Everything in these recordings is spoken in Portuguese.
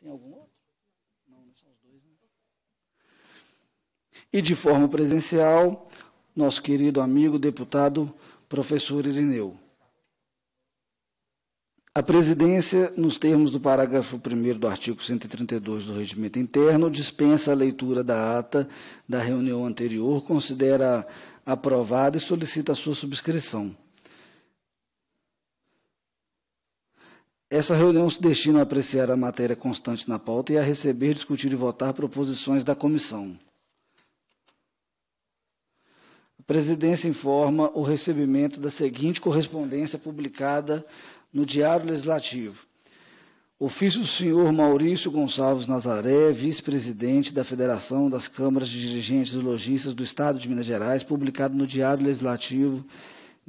Tem algum outro? Não, não né? são os dois, né? E de forma presencial, nosso querido amigo deputado professor Irineu. A presidência, nos termos do parágrafo 1 do artigo 132 do Regimento Interno, dispensa a leitura da ata da reunião anterior, considera aprovada e solicita a sua subscrição. Essa reunião se destina a apreciar a matéria constante na pauta e a receber, discutir e votar proposições da comissão. A presidência informa o recebimento da seguinte correspondência publicada no Diário Legislativo. Ofício do senhor Maurício Gonçalves Nazaré, vice-presidente da Federação das Câmaras de Dirigentes e Lojistas do Estado de Minas Gerais, publicado no Diário Legislativo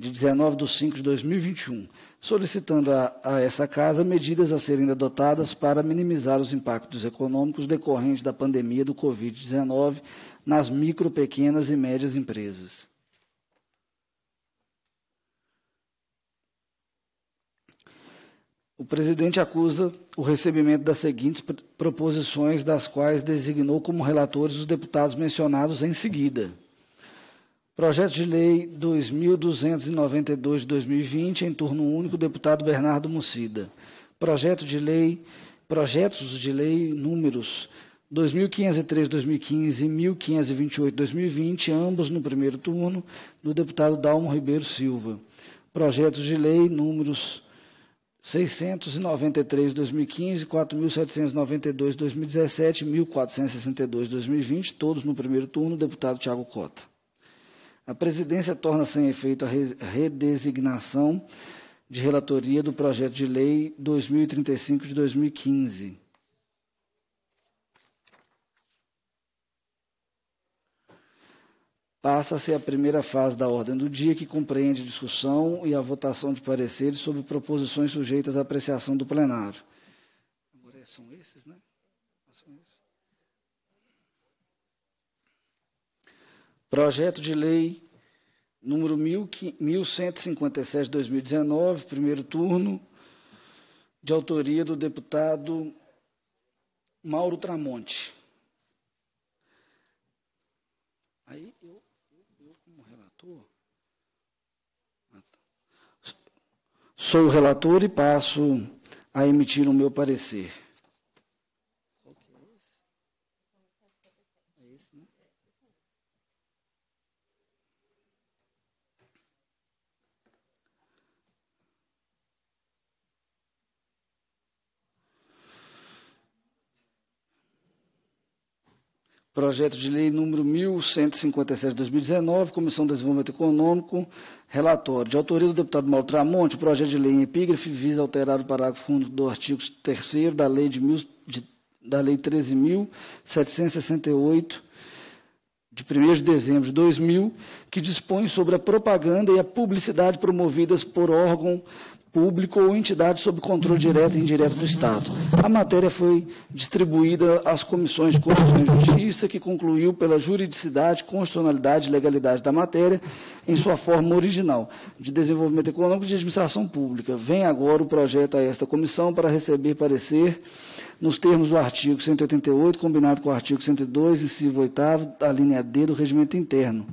de 19 de 5 de 2021, solicitando a, a, essa casa medidas a serem adotadas para minimizar os impactos econômicos decorrentes da pandemia do Covid-19 nas micro, pequenas e médias empresas. O presidente acusa o recebimento das seguintes proposições, das quais designou como relatores os deputados mencionados em seguida. Projeto de Lei 2292 de 2020, em turno único, deputado Bernardo Mucida. Projeto de Lei, projetos de lei números 2503 2015 e 1528 2020, ambos no primeiro turno, do deputado Dalmo Ribeiro Silva. Projetos de lei números 693 2015, 4792 2017 e 1462 2020, todos no primeiro turno, deputado Tiago Cota. A presidência torna sem efeito a redesignação de relatoria do projeto de lei 2035 de 2015. Passa-se a primeira fase da ordem do dia, que compreende a discussão e a votação de pareceres sobre proposições sujeitas à apreciação do plenário. Agora é, são esses, né? Projeto de Lei número 1157 de 2019, primeiro turno, de autoria do deputado Mauro Tramonte. Aí eu, eu como relator. Sou o relator e passo a emitir o meu parecer. Projeto de Lei número 1157 de 2019, Comissão de Desenvolvimento Econômico, relatório. De autoria do deputado Mauro Tramonte, o projeto de lei em epígrafe visa alterar o parágrafo 1 do artigo 3 da Lei, de, de, da lei 13.768, de 1 de dezembro de 2000, que dispõe sobre a propaganda e a publicidade promovidas por órgão público ou entidade sob controle direto e indireto do Estado. A matéria foi distribuída às comissões de Constituição e Justiça, que concluiu pela juridicidade, constitucionalidade e legalidade da matéria em sua forma original, de desenvolvimento econômico e de administração pública. Vem agora o projeto a esta comissão para receber parecer nos termos do artigo 188, combinado com o artigo 102, inciso 8 da linha D do Regimento Interno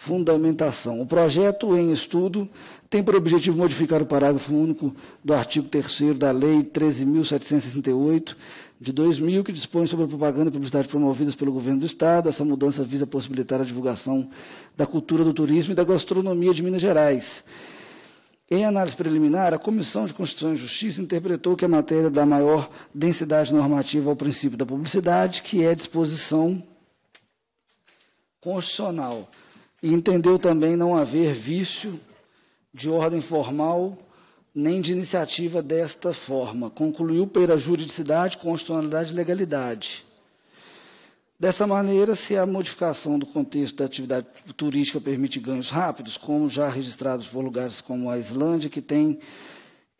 fundamentação. O projeto em estudo tem por objetivo modificar o parágrafo único do artigo 3 da Lei 13.768, de 2000, que dispõe sobre a propaganda e publicidade promovidas pelo governo do Estado. Essa mudança visa possibilitar a divulgação da cultura do turismo e da gastronomia de Minas Gerais. Em análise preliminar, a Comissão de Constituição e Justiça interpretou que a matéria dá maior densidade normativa ao princípio da publicidade, que é disposição constitucional. E entendeu também não haver vício de ordem formal nem de iniciativa desta forma. Concluiu pela juridicidade, constitucionalidade e legalidade. Dessa maneira, se a modificação do contexto da atividade turística permite ganhos rápidos, como já registrados por lugares como a Islândia, que tem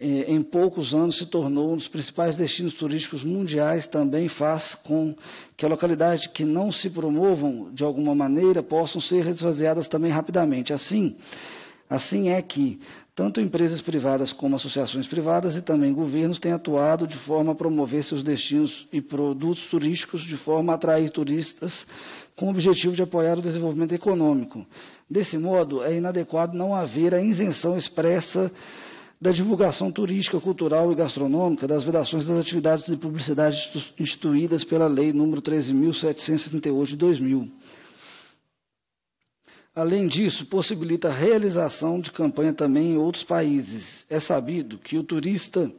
eh, em poucos anos se tornou um dos principais destinos turísticos mundiais, também faz com que a localidade que não se promovam de alguma maneira possam ser esvaziadas também rapidamente. Assim, Assim é que, tanto empresas privadas como associações privadas e também governos têm atuado de forma a promover seus destinos e produtos turísticos de forma a atrair turistas com o objetivo de apoiar o desenvolvimento econômico. Desse modo, é inadequado não haver a isenção expressa da divulgação turística, cultural e gastronômica das vedações das atividades de publicidade instituídas pela Lei nº 13.768 de 2000. Além disso, possibilita a realização de campanha também em outros países. É sabido que o turista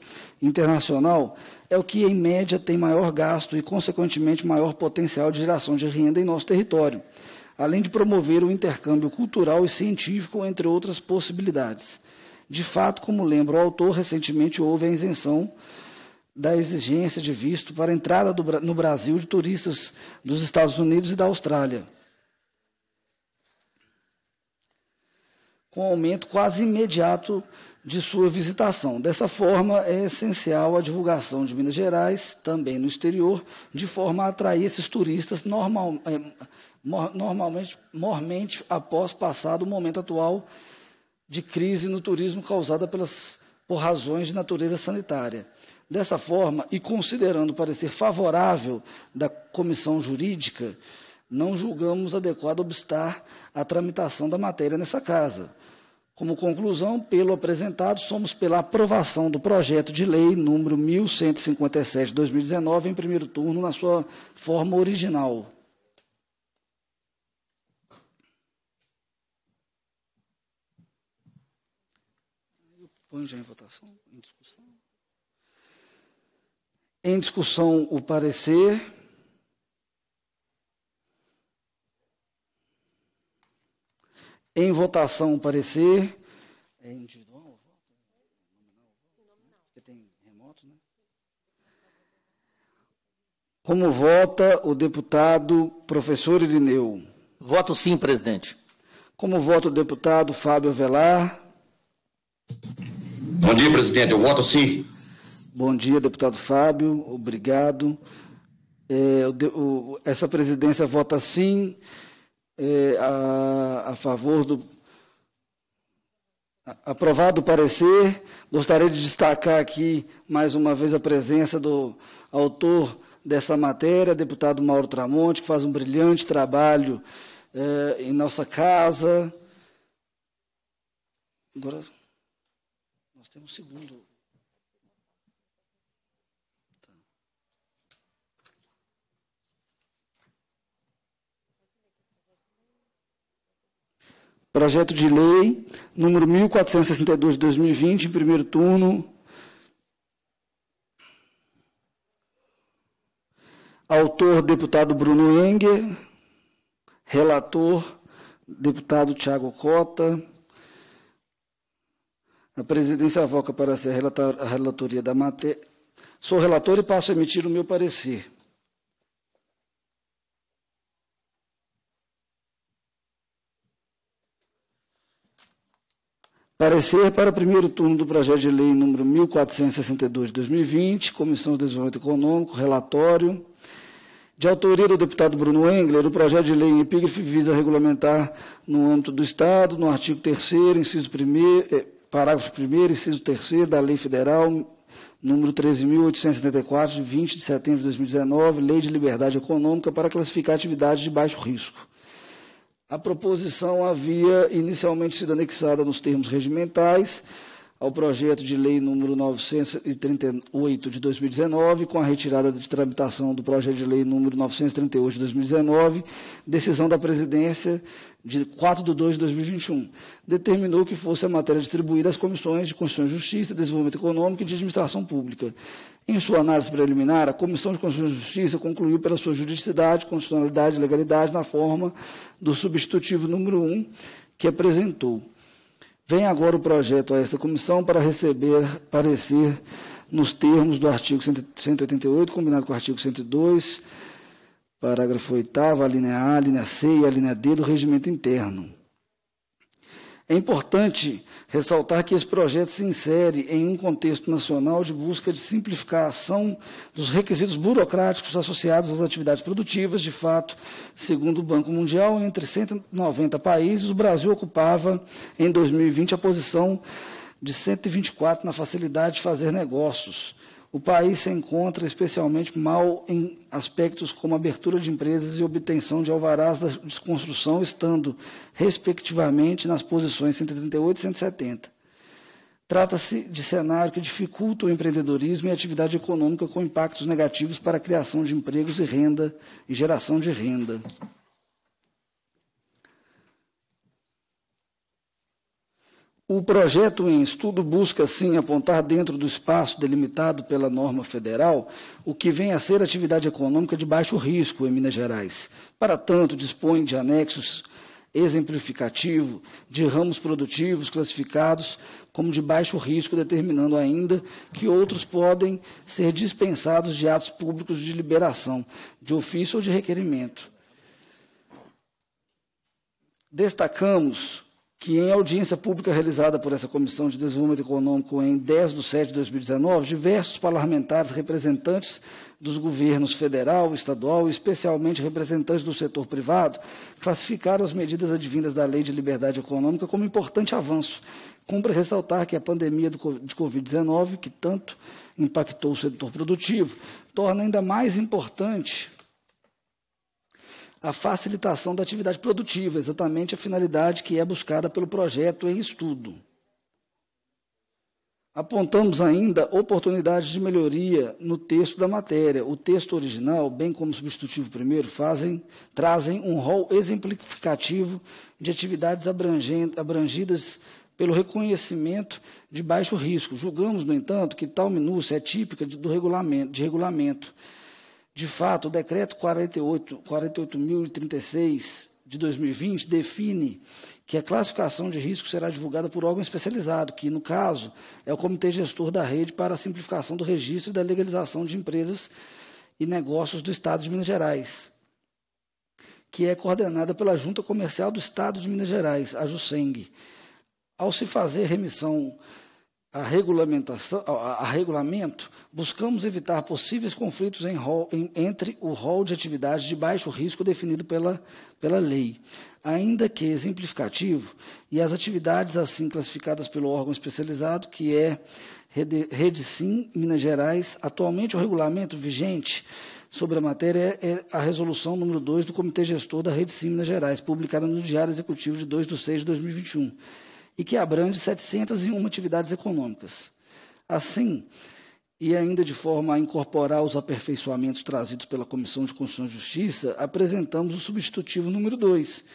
internacional é o que, em média, tem maior gasto e, consequentemente, maior potencial de geração de renda em nosso território, além de promover o intercâmbio cultural e científico, entre outras possibilidades. De fato, como lembra o autor, recentemente houve a isenção da exigência de visto para a entrada do, no Brasil de turistas dos Estados Unidos e da Austrália. com aumento quase imediato de sua visitação. Dessa forma, é essencial a divulgação de Minas Gerais, também no exterior, de forma a atrair esses turistas normal, é, normalmente, mormente após passado o momento atual de crise no turismo causada pelas, por razões de natureza sanitária. Dessa forma, e considerando o parecer favorável da comissão jurídica, não julgamos adequado obstar a tramitação da matéria nessa casa. Como conclusão, pelo apresentado, somos pela aprovação do projeto de lei número 1157/2019 em primeiro turno na sua forma original. Eu ponho já em votação, em discussão. Em discussão o parecer. Em votação, o parecer. É individual ou voto? Porque tem remoto, né? Como vota o deputado professor Irineu? Voto sim, presidente. Como vota o deputado Fábio Velar? Bom dia, presidente. Eu voto sim. Bom dia, deputado Fábio. Obrigado. É, o, o, essa presidência vota sim é, a, a favor do. Aprovado o parecer, gostaria de destacar aqui mais uma vez a presença do autor dessa matéria, deputado Mauro Tramonte, que faz um brilhante trabalho é, em nossa casa. Agora, nós temos um segundo. Projeto de lei número 1462 de 2020, em primeiro turno. Autor, deputado Bruno Enger. Relator, deputado Tiago Cota. A presidência avoca para ser a relatoria da matéria. Sou relator e passo a emitir o meu parecer. Parecer para o primeiro turno do projeto de lei número 1462 de 2020, Comissão de Desenvolvimento Econômico, relatório. De autoria do deputado Bruno Engler, o projeto de lei em epígrafe visa regulamentar no âmbito do Estado, no artigo 3 inciso 1 eh, parágrafo 1 inciso 3 da Lei Federal número 13.874, de 20 de setembro de 2019, Lei de Liberdade Econômica, para classificar atividades de baixo risco. A proposição havia inicialmente sido anexada nos termos regimentais ao projeto de lei número 938 de 2019, com a retirada de tramitação do projeto de lei número 938 de 2019, decisão da presidência de 4 de 2 de 2021, determinou que fosse a matéria distribuída às comissões de Constituição e Justiça, Desenvolvimento Econômico e de Administração Pública. Em sua análise preliminar, a Comissão de Constituição e Justiça concluiu pela sua juridicidade, constitucionalidade e legalidade na forma do substitutivo número 1 que apresentou. Vem agora o projeto a esta comissão para receber parecer nos termos do artigo 188, combinado com o artigo 102, parágrafo 8, a linha A, a linha C e a linha D do regimento interno. É importante ressaltar que esse projeto se insere em um contexto nacional de busca de simplificação dos requisitos burocráticos associados às atividades produtivas. De fato, segundo o Banco Mundial, entre 190 países, o Brasil ocupava em 2020 a posição de 124 na facilidade de fazer negócios o país se encontra especialmente mal em aspectos como abertura de empresas e obtenção de alvarás da desconstrução, estando, respectivamente, nas posições 138 e 170. Trata-se de cenário que dificulta o empreendedorismo e a atividade econômica com impactos negativos para a criação de empregos e renda e geração de renda. O projeto em estudo busca, sim, apontar dentro do espaço delimitado pela norma federal o que vem a ser atividade econômica de baixo risco em Minas Gerais. Para tanto, dispõe de anexos exemplificativo de ramos produtivos classificados como de baixo risco, determinando ainda que outros podem ser dispensados de atos públicos de liberação, de ofício ou de requerimento. Destacamos que em audiência pública realizada por essa Comissão de Desenvolvimento Econômico em 10 de setembro de 2019, diversos parlamentares representantes dos governos federal, estadual e especialmente representantes do setor privado classificaram as medidas advindas da Lei de Liberdade Econômica como importante avanço. Cumpre ressaltar que a pandemia de Covid-19, que tanto impactou o setor produtivo, torna ainda mais importante a facilitação da atividade produtiva, exatamente a finalidade que é buscada pelo projeto em estudo. Apontamos ainda oportunidades de melhoria no texto da matéria. O texto original, bem como o substitutivo primeiro, fazem, trazem um rol exemplificativo de atividades abrangidas pelo reconhecimento de baixo risco. Julgamos, no entanto, que tal minúcia é típica de, do regulamento, de regulamento de fato, o decreto 48.036 de 2020 define que a classificação de risco será divulgada por órgão especializado, que, no caso, é o Comitê Gestor da Rede para a Simplificação do Registro e da Legalização de Empresas e Negócios do Estado de Minas Gerais, que é coordenada pela Junta Comercial do Estado de Minas Gerais, a JUSENG. Ao se fazer remissão a regulamentação, a, a, regulamento, buscamos evitar possíveis conflitos em em, entre o rol de atividades de baixo risco definido pela, pela lei, ainda que exemplificativo, e as atividades assim classificadas pelo órgão especializado, que é Rede, Rede Sim, Minas Gerais. Atualmente, o regulamento vigente sobre a matéria é, é a resolução número 2 do Comitê Gestor da Rede Sim, Minas Gerais, publicada no Diário Executivo de 2 de 6 de 2021 e que abrange 701 atividades econômicas. Assim, e ainda de forma a incorporar os aperfeiçoamentos trazidos pela Comissão de Constituição e Justiça, apresentamos o substitutivo número 2.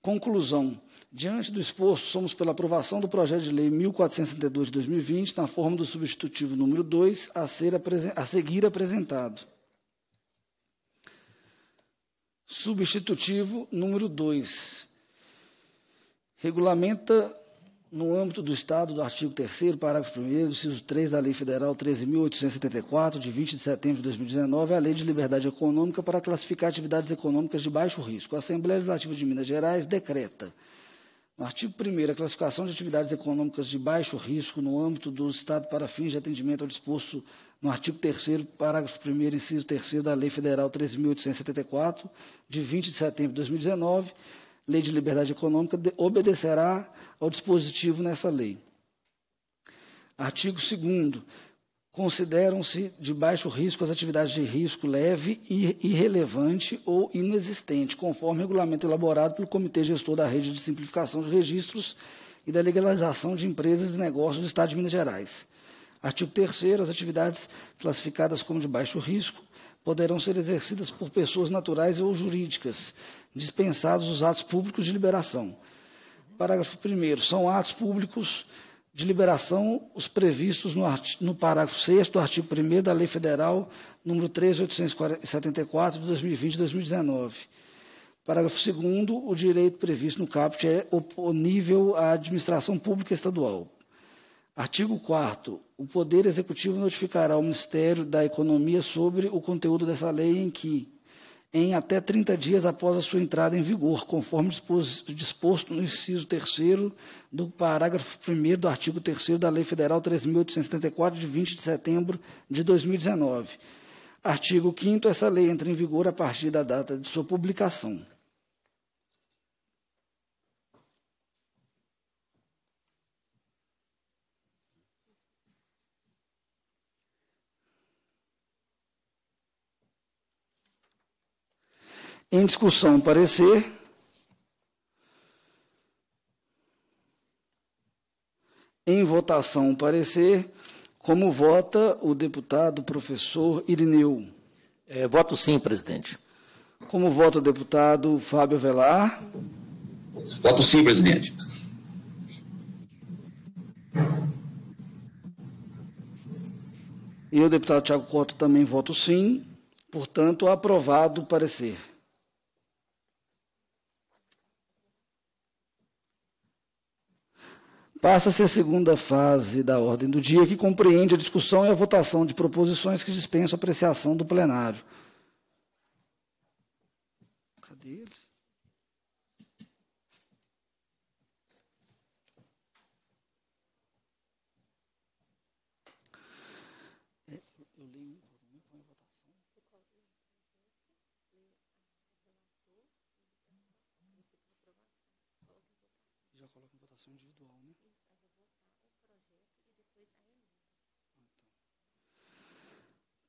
Conclusão. Diante do esforço, somos pela aprovação do projeto de lei 1462 de 2020, na forma do substitutivo número 2, a, ser a seguir apresentado. Substitutivo número 2 regulamenta, no âmbito do Estado, do artigo 3 parágrafo 1 inciso 3 da Lei Federal 13.874, de 20 de setembro de 2019, a Lei de Liberdade Econômica para classificar atividades econômicas de baixo risco. A Assembleia Legislativa de Minas Gerais decreta, no artigo 1 a classificação de atividades econômicas de baixo risco no âmbito do Estado para fins de atendimento ao disposto no artigo 3 parágrafo 1 inciso 3 da Lei Federal 13.874, de 20 de setembro de 2019, lei de liberdade econômica, obedecerá ao dispositivo nessa lei. Artigo 2. Consideram-se de baixo risco as atividades de risco leve, e irrelevante ou inexistente, conforme o regulamento elaborado pelo Comitê Gestor da Rede de Simplificação de Registros e da Legalização de Empresas e Negócios do Estado de Minas Gerais. Artigo 3. As atividades classificadas como de baixo risco poderão ser exercidas por pessoas naturais ou jurídicas, dispensados os atos públicos de liberação. Parágrafo 1. São atos públicos de liberação os previstos no, no parágrafo 6 do artigo 1 da Lei Federal n 3.874, de 2020 e 2019. Parágrafo 2. O direito previsto no caput é oponível à administração pública estadual. Artigo 4 O Poder Executivo notificará o Ministério da Economia sobre o conteúdo dessa lei em que, em até 30 dias após a sua entrada em vigor, conforme disposto no inciso 3 do parágrafo 1 do artigo 3 da Lei Federal 3.874, de 20 de setembro de 2019. Artigo 5 Essa lei entra em vigor a partir da data de sua publicação. Em discussão, parecer. Em votação, parecer. Como vota o deputado professor Irineu? É, voto sim, presidente. Como vota o deputado Fábio Velar? Voto sim, presidente. E o deputado Tiago Cota também voto sim. Portanto, aprovado o parecer. Passa-se a segunda fase da ordem do dia, que compreende a discussão e a votação de proposições que dispensam a apreciação do plenário.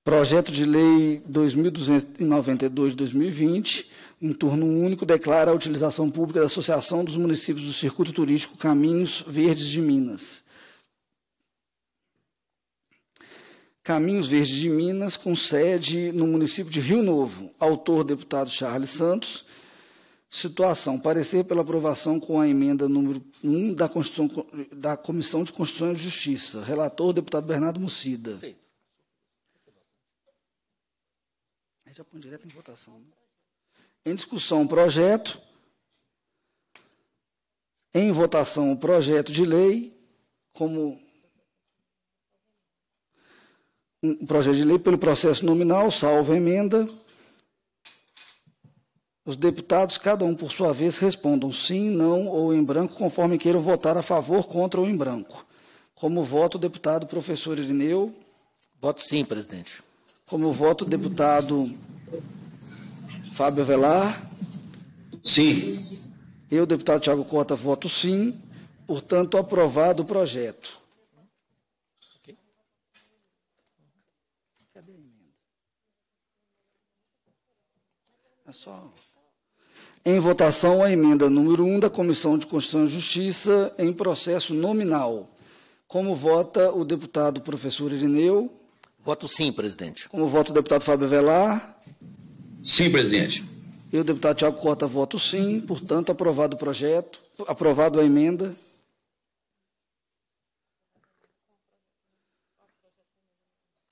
Projeto de Lei 2292 de 2020, em turno único, declara a utilização pública da Associação dos Municípios do Circuito Turístico Caminhos Verdes de Minas. Caminhos Verdes de Minas, com sede no município de Rio Novo. Autor, deputado Charles Santos. Situação: parecer pela aprovação com a emenda número 1 da, da Comissão de Constituição e Justiça. Relator, deputado Bernardo Mucida. Sim. já é põe direto em votação. Né? Em discussão, o projeto. Em votação, o projeto de lei, como um projeto de lei pelo processo nominal, salvo emenda. Os deputados, cada um por sua vez, respondam sim, não ou em branco, conforme queiram votar a favor, contra ou em branco. Como voto o deputado professor Irineu? Voto sim, presidente. Como voto, o deputado Fábio Velar. Sim. Eu, deputado Tiago Cota, voto sim. Portanto, aprovado o projeto. É só. Em votação, a emenda número 1 um da Comissão de Constituição e Justiça em processo nominal. Como vota o deputado professor Irineu? Voto sim, presidente. Como voto do deputado Fábio Velar? Sim, presidente. E o deputado Tiago Corta, voto sim. Portanto, aprovado o projeto, aprovado a emenda.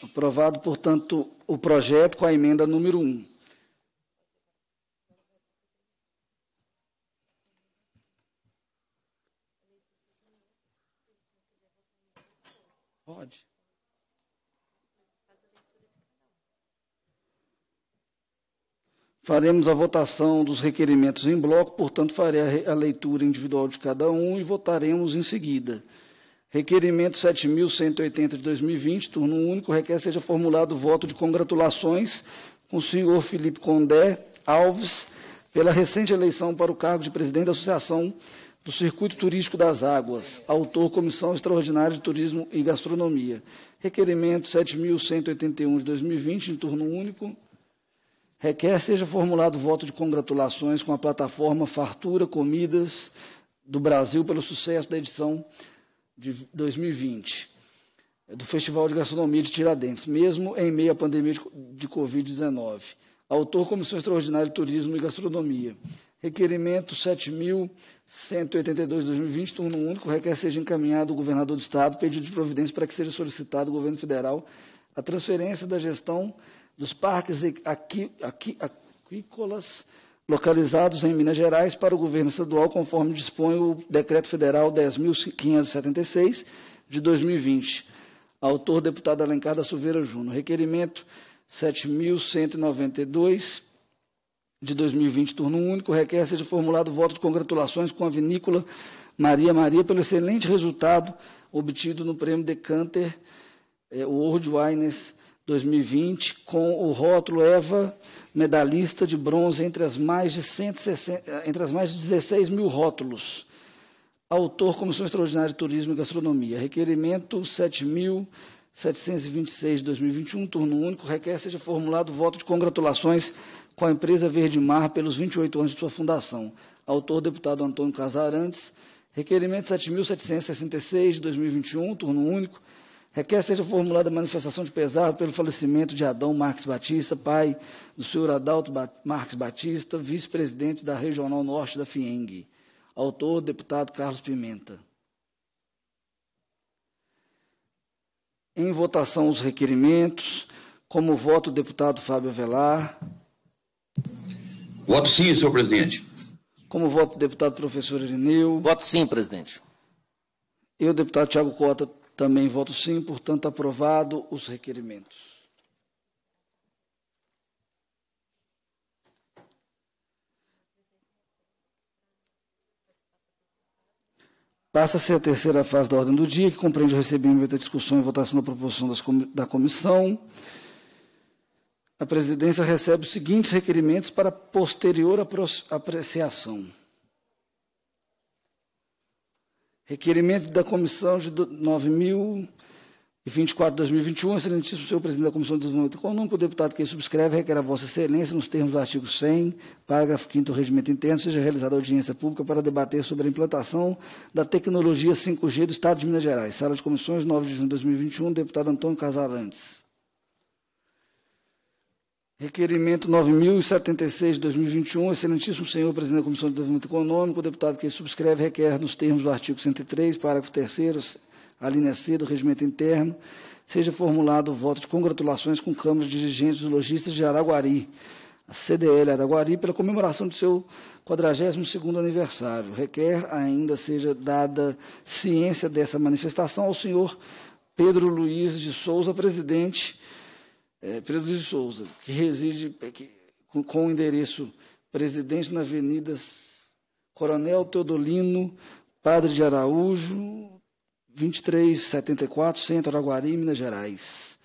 Aprovado, portanto, o projeto com a emenda número 1. Pode. Faremos a votação dos requerimentos em bloco, portanto, farei a leitura individual de cada um e votaremos em seguida. Requerimento 7.180 de 2020, turno único, requer seja formulado o voto de congratulações com o senhor Felipe Condé Alves pela recente eleição para o cargo de presidente da Associação do Circuito Turístico das Águas, autor Comissão Extraordinária de Turismo e Gastronomia. Requerimento 7.181 de 2020, em turno único, requer seja formulado voto de congratulações com a plataforma Fartura Comidas do Brasil pelo sucesso da edição de 2020 é, do Festival de Gastronomia de Tiradentes, mesmo em meio à pandemia de Covid-19. Autor, Comissão Extraordinária de Turismo e Gastronomia. Requerimento 7.182-2020, turno único, requer seja encaminhado ao governador do Estado pedido de providência para que seja solicitado ao governo federal a transferência da gestão dos parques aqui, aqui, aquícolas localizados em Minas Gerais para o governo estadual, conforme dispõe o Decreto Federal 10.576, de 2020. Autor, deputado Alencar da Silveira Júnior. Requerimento 7.192, de 2020, turno único, requer seja formulado voto de congratulações com a vinícola Maria Maria pelo excelente resultado obtido no prêmio Decanter, é, World Wines 2020 com o rótulo Eva, medalhista de bronze entre as mais de, 160, entre as mais de 16 mil rótulos. Autor, Comissão Extraordinária de Turismo e Gastronomia. Requerimento 7.726 de 2021, turno único, requer seja formulado voto de congratulações com a empresa Verde Mar pelos 28 anos de sua fundação. Autor, deputado Antônio Casarantes. Requerimento 7.766 de 2021, turno único, Requer é seja formulada a manifestação de pesar pelo falecimento de Adão Marques Batista, pai do senhor Adalto ba Marques Batista, vice-presidente da Regional Norte da FIENG. Autor, deputado Carlos Pimenta. Em votação os requerimentos. Como voto o deputado Fábio Velar. Voto sim, senhor presidente. Como voto o deputado professor Irineu. Voto sim, presidente. Eu, deputado Tiago Cota, também voto sim, portanto, aprovado os requerimentos. Passa-se a terceira fase da ordem do dia, que compreende o recebimento da discussão e votação da proposição com, da comissão. A presidência recebe os seguintes requerimentos para posterior apreciação. Requerimento da Comissão de 9024 2021, Excelentíssimo Senhor Presidente da Comissão de Desenvolvimento Econômico, o deputado que subscreve requer a Vossa Excelência, nos termos do artigo 100, parágrafo 5 do Regimento Interno, seja realizada audiência pública para debater sobre a implantação da tecnologia 5G do Estado de Minas Gerais. Sala de Comissões, 9 de junho de 2021, deputado Antônio Casarantes. Requerimento 9076 de 2021, Excelentíssimo Senhor Presidente da Comissão de Desenvolvimento Econômico, o deputado que subscreve requer, nos termos do artigo 103, parágrafo 3, a linha C do Regimento Interno, seja formulado o voto de congratulações com de dirigentes dos lojistas de Araguari, a CDL Araguari, pela comemoração de seu 42 aniversário. Requer ainda seja dada ciência dessa manifestação ao senhor Pedro Luiz de Souza, presidente é, Pedro de Souza, que reside é, que, com, com o endereço presidente na Avenida Coronel Teodolino, Padre de Araújo, 2374, Centro Araguari, Minas Gerais.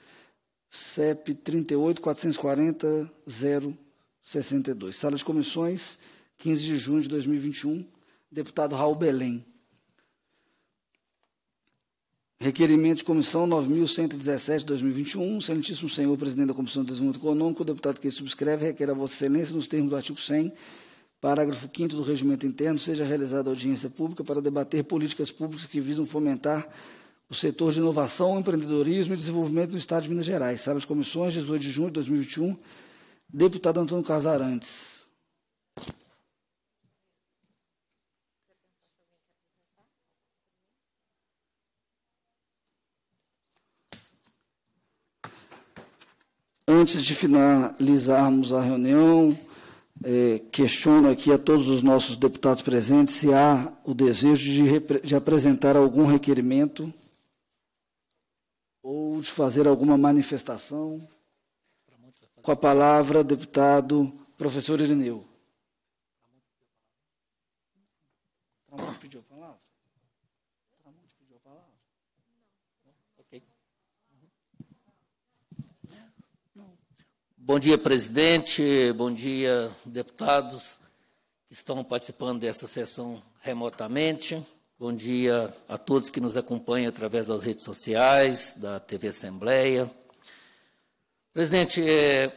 CEP 38440062. Sala de comissões, 15 de junho de 2021. Deputado Raul Belém. Requerimento de comissão 9.117 de 2021. Excelentíssimo senhor presidente da Comissão de Desenvolvimento Econômico, o deputado que subscreve requer a Vossa Excelência, nos termos do artigo 100, parágrafo 5 do Regimento Interno, seja realizada audiência pública para debater políticas públicas que visam fomentar o setor de inovação, empreendedorismo e desenvolvimento no Estado de Minas Gerais. Sala de Comissões, 18 de junho de 2021. Deputado Antônio Carlos Arantes. antes de finalizarmos a reunião, é, questiono aqui a todos os nossos deputados presentes se há o desejo de, de apresentar algum requerimento ou de fazer alguma manifestação. Com a palavra, deputado professor Irineu. Bom dia, presidente. Bom dia, deputados que estão participando desta sessão remotamente. Bom dia a todos que nos acompanham através das redes sociais, da TV Assembleia. Presidente, é,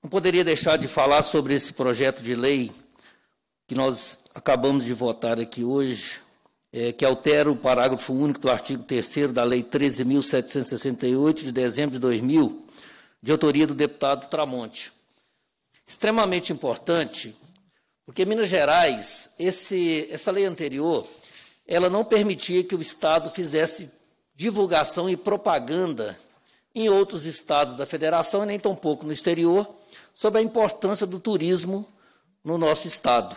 não poderia deixar de falar sobre esse projeto de lei que nós acabamos de votar aqui hoje, é, que altera o parágrafo único do artigo 3 da Lei 13.768, de dezembro de 2000, de autoria do deputado Tramonte. Extremamente importante, porque Minas Gerais, esse, essa lei anterior, ela não permitia que o Estado fizesse divulgação e propaganda em outros estados da federação e nem tampouco no exterior sobre a importância do turismo no nosso estado.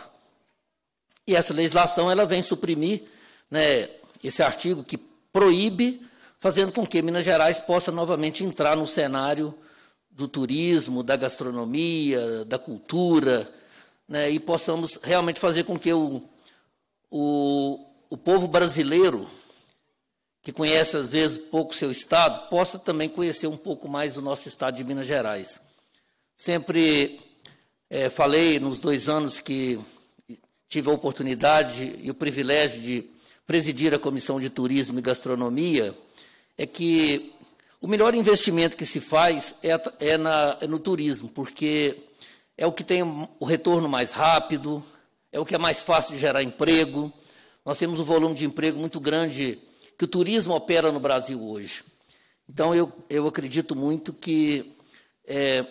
E essa legislação ela vem suprimir né, esse artigo que proíbe, fazendo com que Minas Gerais possa novamente entrar no cenário do turismo, da gastronomia, da cultura, né, e possamos realmente fazer com que o, o, o povo brasileiro, que conhece às vezes pouco seu estado, possa também conhecer um pouco mais o nosso estado de Minas Gerais. Sempre é, falei nos dois anos que tive a oportunidade e o privilégio de presidir a Comissão de Turismo e Gastronomia, é que o melhor investimento que se faz é, é, na, é no turismo, porque é o que tem o retorno mais rápido, é o que é mais fácil de gerar emprego. Nós temos um volume de emprego muito grande que o turismo opera no Brasil hoje. Então, eu, eu acredito muito que, é,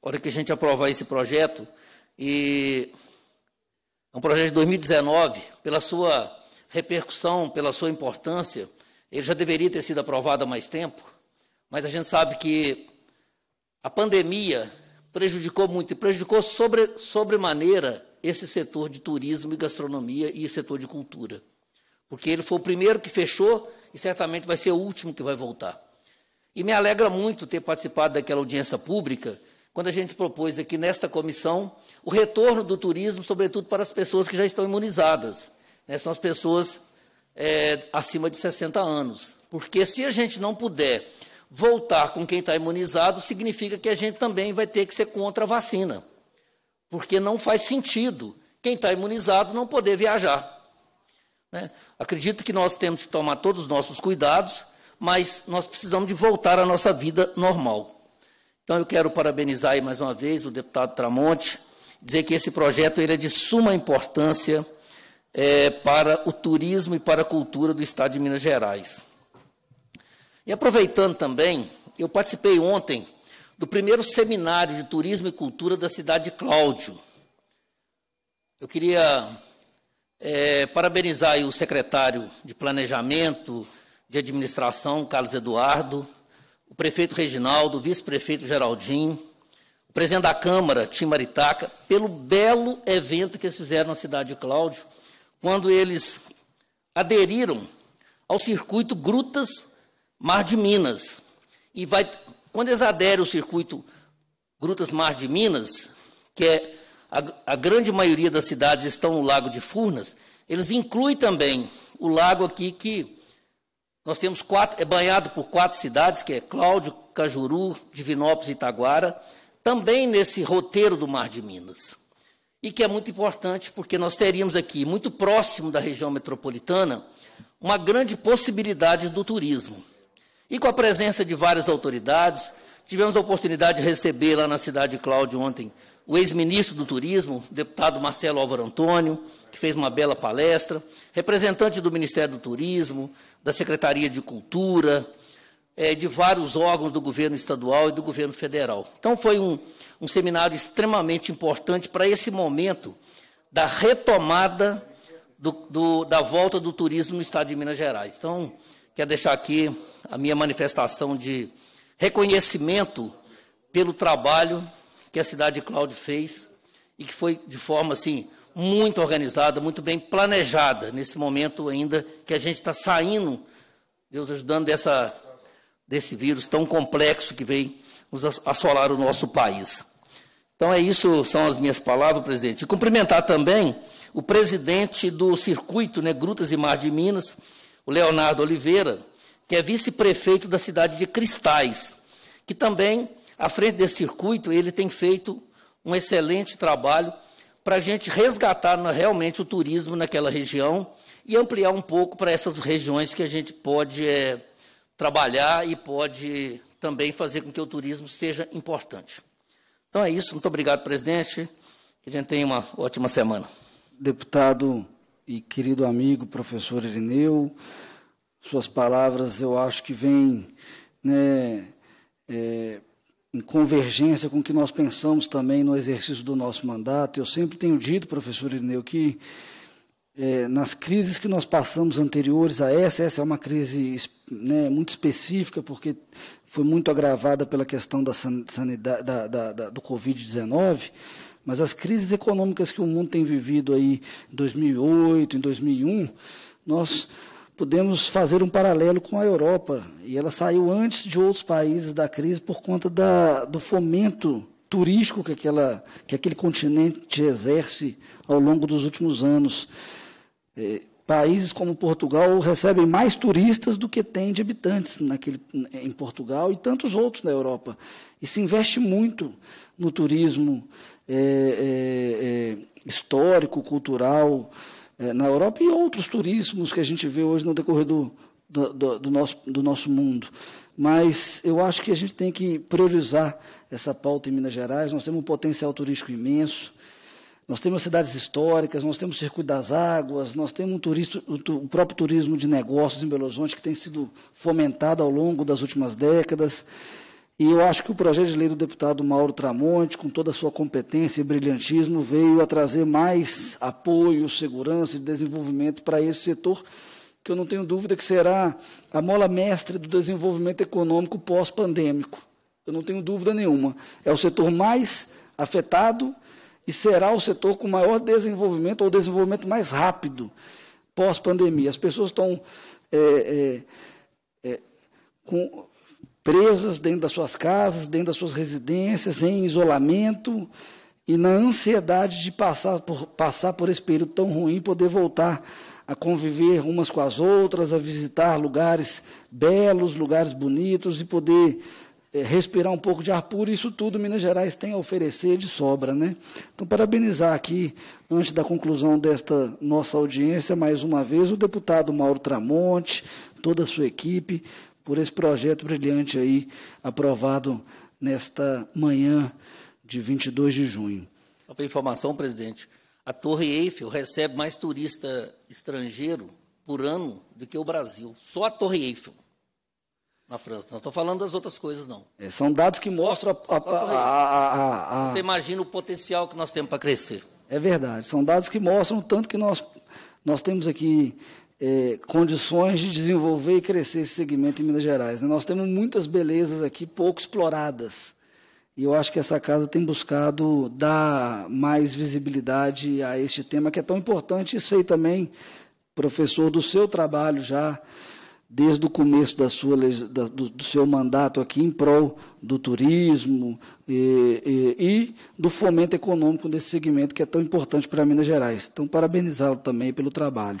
hora que a gente aprovar esse projeto, e é um projeto de 2019, pela sua repercussão, pela sua importância, ele já deveria ter sido aprovado há mais tempo, mas a gente sabe que a pandemia prejudicou muito e prejudicou sobre, sobremaneira esse setor de turismo e gastronomia e setor de cultura. Porque ele foi o primeiro que fechou e certamente vai ser o último que vai voltar. E me alegra muito ter participado daquela audiência pública, quando a gente propôs aqui nesta comissão o retorno do turismo, sobretudo para as pessoas que já estão imunizadas. Né? São as pessoas é, acima de 60 anos. Porque se a gente não puder voltar com quem está imunizado significa que a gente também vai ter que ser contra a vacina. Porque não faz sentido quem está imunizado não poder viajar. Né? Acredito que nós temos que tomar todos os nossos cuidados, mas nós precisamos de voltar à nossa vida normal. Então eu quero parabenizar aí mais uma vez o deputado Tramonte, dizer que esse projeto ele é de suma importância é, para o turismo e para a cultura do Estado de Minas Gerais. E aproveitando também, eu participei ontem do primeiro seminário de turismo e cultura da cidade de Cláudio. Eu queria é, parabenizar o secretário de Planejamento, de Administração, Carlos Eduardo, o prefeito Reginaldo, o vice-prefeito Geraldinho, o presidente da Câmara, Tim Maritaca, pelo belo evento que eles fizeram na cidade de Cláudio, quando eles aderiram ao circuito Grutas Mar de Minas. E vai, quando eles aderem ao circuito Grutas Mar de Minas, que é a, a grande maioria das cidades estão no Lago de Furnas, eles incluem também o lago aqui que nós temos quatro, é banhado por quatro cidades, que é Cláudio, Cajuru, Divinópolis e Itaguara, também nesse roteiro do Mar de Minas. E que é muito importante porque nós teríamos aqui, muito próximo da região metropolitana, uma grande possibilidade do turismo. E com a presença de várias autoridades, tivemos a oportunidade de receber lá na cidade de Cláudio ontem o ex-ministro do Turismo, deputado Marcelo Álvaro Antônio, que fez uma bela palestra, representante do Ministério do Turismo, da Secretaria de Cultura, é, de vários órgãos do governo estadual e do governo federal. Então, foi um, um seminário extremamente importante para esse momento da retomada do, do, da volta do turismo no estado de Minas Gerais. Então, Quero deixar aqui a minha manifestação de reconhecimento pelo trabalho que a cidade de Cláudio fez e que foi de forma assim muito organizada, muito bem planejada nesse momento ainda que a gente está saindo, Deus ajudando dessa desse vírus tão complexo que veio nos assolar o nosso país. Então é isso, são as minhas palavras, presidente. E cumprimentar também o presidente do circuito, né, Grutas e Mar de Minas, o Leonardo Oliveira, que é vice-prefeito da cidade de Cristais, que também, à frente desse circuito, ele tem feito um excelente trabalho para a gente resgatar realmente o turismo naquela região e ampliar um pouco para essas regiões que a gente pode é, trabalhar e pode também fazer com que o turismo seja importante. Então é isso. Muito obrigado, presidente. Que a gente tenha uma ótima semana. Deputado e querido amigo professor Irineu. Suas palavras, eu acho que vêm né, é, em convergência com o que nós pensamos também no exercício do nosso mandato. Eu sempre tenho dito, professor Irineu, que é, nas crises que nós passamos anteriores a essa, essa é uma crise né, muito específica, porque foi muito agravada pela questão da sanidade, da, da, da, do Covid-19, mas as crises econômicas que o mundo tem vivido aí em 2008, em 2001, nós podemos fazer um paralelo com a Europa. E ela saiu antes de outros países da crise por conta da, do fomento turístico que, aquela, que aquele continente exerce ao longo dos últimos anos. É, países como Portugal recebem mais turistas do que tem de habitantes naquele, em Portugal e tantos outros na Europa. E se investe muito no turismo é, é, é, histórico, cultural é, na Europa e outros turismos que a gente vê hoje no decorrer do, do, do, do, nosso, do nosso mundo. Mas eu acho que a gente tem que priorizar essa pauta em Minas Gerais. Nós temos um potencial turístico imenso, nós temos cidades históricas, nós temos o Circuito das Águas, nós temos um turismo, o, próprio turismo de negócios em Belo Horizonte, que tem sido fomentado ao longo das últimas décadas. E eu acho que o projeto de lei do deputado Mauro Tramonte, com toda a sua competência e brilhantismo, veio a trazer mais apoio, segurança e desenvolvimento para esse setor, que eu não tenho dúvida que será a mola mestre do desenvolvimento econômico pós-pandêmico. Eu não tenho dúvida nenhuma. É o setor mais afetado e será o setor com maior desenvolvimento, ou desenvolvimento mais rápido pós-pandemia. As pessoas estão é, é, é, com presas dentro das suas casas, dentro das suas residências, em isolamento e na ansiedade de passar por, passar por esse período tão ruim, poder voltar a conviver umas com as outras, a visitar lugares belos, lugares bonitos e poder é, respirar um pouco de ar puro. Isso tudo Minas Gerais tem a oferecer de sobra, né? Então, parabenizar aqui, antes da conclusão desta nossa audiência, mais uma vez, o deputado Mauro Tramonte, toda a sua equipe, por esse projeto brilhante aí, aprovado nesta manhã de 22 de junho. Só para informação, presidente, a Torre Eiffel recebe mais turista estrangeiro por ano do que o Brasil. Só a Torre Eiffel na França. Não estou falando das outras coisas, não. É, são dados que mostram a, a, a, Você imagina o potencial que nós temos para crescer. É verdade. São dados que mostram o tanto que nós, nós temos aqui é, condições de desenvolver e crescer esse segmento em Minas Gerais. Né? Nós temos muitas belezas aqui pouco exploradas. E eu acho que essa casa tem buscado dar mais visibilidade a este tema que é tão importante. E sei também, professor, do seu trabalho já desde o começo da sua, da, do, do, seu mandato aqui em prol do turismo e, e, e, do fomento econômico desse segmento que é tão importante para Minas Gerais. Então, parabenizá-lo também pelo trabalho.